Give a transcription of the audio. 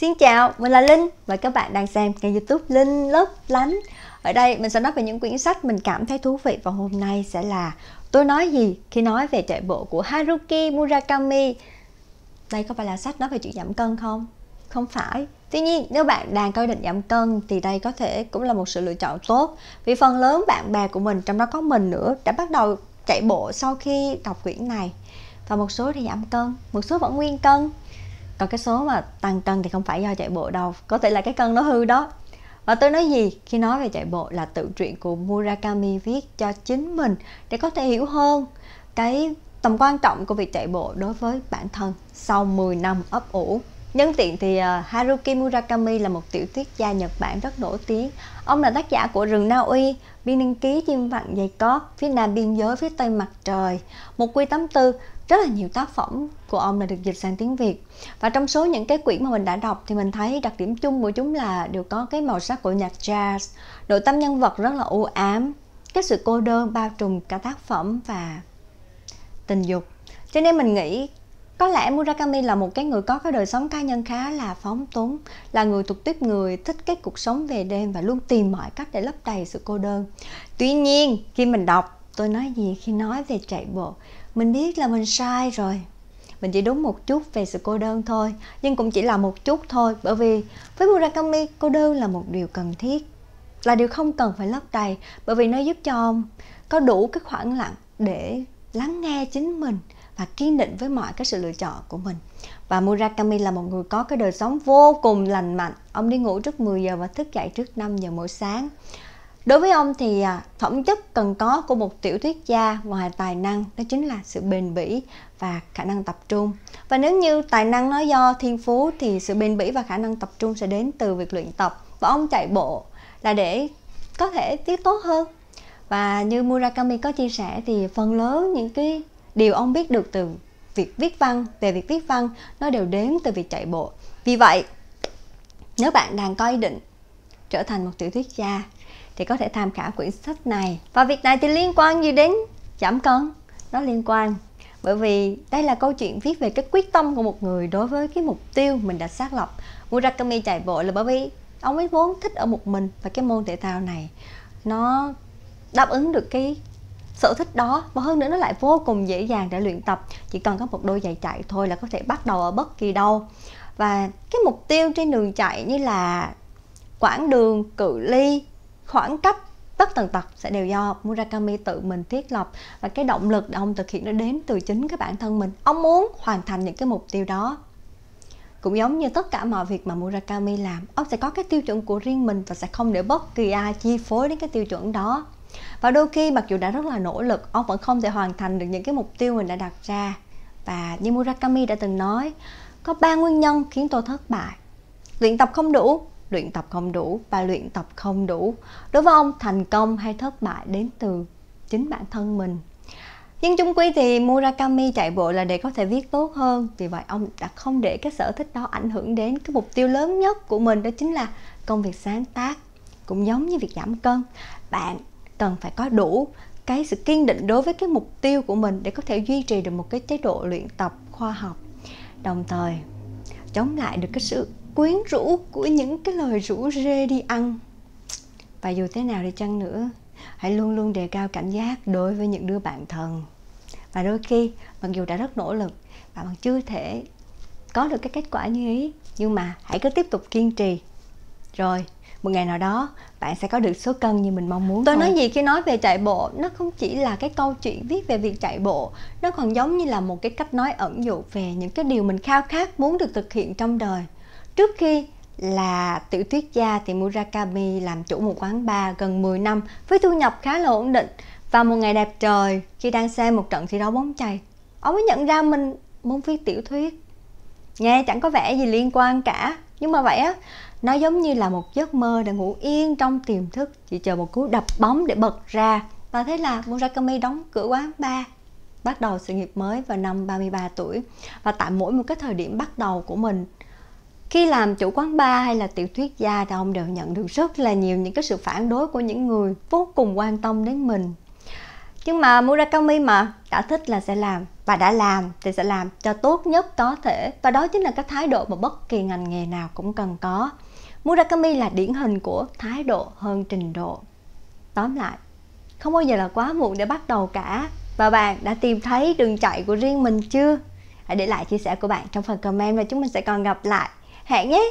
Xin chào, mình là Linh và các bạn đang xem kênh youtube Linh Lớp Lánh Ở đây mình sẽ nói về những quyển sách mình cảm thấy thú vị và hôm nay sẽ là Tôi nói gì khi nói về trại bộ của Haruki Murakami Đây có phải là sách nói về chuyện giảm cân không? Không phải Tuy nhiên nếu bạn đang có định giảm cân thì đây có thể cũng là một sự lựa chọn tốt Vì phần lớn bạn bè của mình trong đó có mình nữa đã bắt đầu chạy bộ sau khi đọc quyển này Và một số thì giảm cân, một số vẫn nguyên cân còn cái số mà tăng cân thì không phải do chạy bộ đâu có thể là cái cân nó hư đó và tôi nói gì khi nói về chạy bộ là tự truyện của Murakami viết cho chính mình để có thể hiểu hơn cái tầm quan trọng của việc chạy bộ đối với bản thân sau 10 năm ấp ủ. Nhân tiện thì à, Haruki Murakami là một tiểu thuyết gia Nhật Bản rất nổi tiếng. Ông là tác giả của Rừng Na Uy, biên đăng ký chim vặn dày cót phía nam biên giới phía tây mặt trời một quy 84 rất là nhiều tác phẩm của ông là được dịch sang tiếng Việt và trong số những cái quyển mà mình đã đọc thì mình thấy đặc điểm chung của chúng là đều có cái màu sắc của nhạc jazz nội tâm nhân vật rất là u ám cái sự cô đơn bao trùm cả tác phẩm và tình dục cho nên mình nghĩ có lẽ Murakami là một cái người có cái đời sống cá nhân khá là phóng túng là người thuộc tiếp người thích cái cuộc sống về đêm và luôn tìm mọi cách để lấp đầy sự cô đơn tuy nhiên khi mình đọc tôi nói gì khi nói về chạy bộ mình biết là mình sai rồi mình chỉ đúng một chút về sự cô đơn thôi nhưng cũng chỉ là một chút thôi bởi vì với Murakami cô đơn là một điều cần thiết là điều không cần phải lấp đầy bởi vì nó giúp cho ông có đủ cái khoảng lặng để lắng nghe chính mình và kiên định với mọi cái sự lựa chọn của mình và Murakami là một người có cái đời sống vô cùng lành mạnh ông đi ngủ trước 10 giờ và thức dậy trước 5 giờ mỗi sáng đối với ông thì à, phẩm chất cần có của một tiểu thuyết gia ngoài tài năng đó chính là sự bền bỉ và khả năng tập trung và nếu như tài năng nó do thiên phú thì sự bền bỉ và khả năng tập trung sẽ đến từ việc luyện tập và ông chạy bộ là để có thể tiết tốt hơn và như Murakami có chia sẻ thì phần lớn những cái điều ông biết được từ việc viết văn về việc viết văn nó đều đến từ việc chạy bộ vì vậy nếu bạn đang có ý định trở thành một tiểu thuyết gia thì có thể tham khảo quyển sách này và việc này thì liên quan gì đến giảm cân nó liên quan bởi vì đây là câu chuyện viết về cái quyết tâm của một người đối với cái mục tiêu mình đã xác lập Murakami chạy bộ là bởi vì ông ấy vốn thích ở một mình và cái môn thể thao này nó đáp ứng được cái sở thích đó và hơn nữa nó lại vô cùng dễ dàng để luyện tập chỉ cần có một đôi giày chạy thôi là có thể bắt đầu ở bất kỳ đâu và cái mục tiêu trên đường chạy như là quãng đường cự ly khoảng cách tất tần tật sẽ đều do Murakami tự mình thiết lập và cái động lực để ông thực hiện nó đến từ chính cái bản thân mình ông muốn hoàn thành những cái mục tiêu đó cũng giống như tất cả mọi việc mà Murakami làm ông sẽ có cái tiêu chuẩn của riêng mình và sẽ không để bất kỳ ai chi phối đến cái tiêu chuẩn đó và đôi khi mặc dù đã rất là nỗ lực ông vẫn không thể hoàn thành được những cái mục tiêu mình đã đặt ra và như Murakami đã từng nói có ba nguyên nhân khiến tôi thất bại luyện tập không đủ luyện tập không đủ và luyện tập không đủ đối với ông thành công hay thất bại đến từ chính bản thân mình nhưng chung quy thì Murakami chạy bộ là để có thể viết tốt hơn Vì vậy ông đã không để cái sở thích đó ảnh hưởng đến cái mục tiêu lớn nhất của mình Đó chính là công việc sáng tác Cũng giống như việc giảm cân Bạn cần phải có đủ cái sự kiên định đối với cái mục tiêu của mình để có thể duy trì được một cái chế độ luyện tập khoa học đồng thời chống lại được cái sự quyến rũ của những cái lời rủ rê đi ăn và dù thế nào đi chăng nữa hãy luôn luôn đề cao cảnh giác đối với những đứa bạn thân và đôi khi mặc dù đã rất nỗ lực và bạn chưa thể có được cái kết quả như ý nhưng mà hãy cứ tiếp tục kiên trì rồi một ngày nào đó bạn sẽ có được số cân như mình mong muốn tôi thôi. nói gì khi nói về chạy bộ nó không chỉ là cái câu chuyện viết về việc chạy bộ nó còn giống như là một cái cách nói ẩn dụ về những cái điều mình khao khát muốn được thực hiện trong đời trước khi là tiểu thuyết gia thì Murakami làm chủ một quán bar gần 10 năm với thu nhập khá là ổn định và một ngày đẹp trời khi đang xem một trận thi đấu bóng chày ông mới nhận ra mình muốn viết tiểu thuyết nghe chẳng có vẻ gì liên quan cả nhưng mà vậy á nó giống như là một giấc mơ đã ngủ yên trong tiềm thức chỉ chờ một cú đập bóng để bật ra và thế là Murakami đóng cửa quán bar bắt đầu sự nghiệp mới vào năm 33 tuổi và tại mỗi một cái thời điểm bắt đầu của mình khi làm chủ quán bar hay là tiểu thuyết gia thì ông đều nhận được rất là nhiều những cái sự phản đối của những người vô cùng quan tâm đến mình nhưng mà Murakami mà đã thích là sẽ làm và đã làm thì sẽ làm cho tốt nhất có thể và đó chính là cái thái độ mà bất kỳ ngành nghề nào cũng cần có Murakami là điển hình của thái độ hơn trình độ tóm lại không bao giờ là quá muộn để bắt đầu cả và bạn đã tìm thấy đường chạy của riêng mình chưa hãy để lại chia sẻ của bạn trong phần comment và chúng mình sẽ còn gặp lại hẹn nhé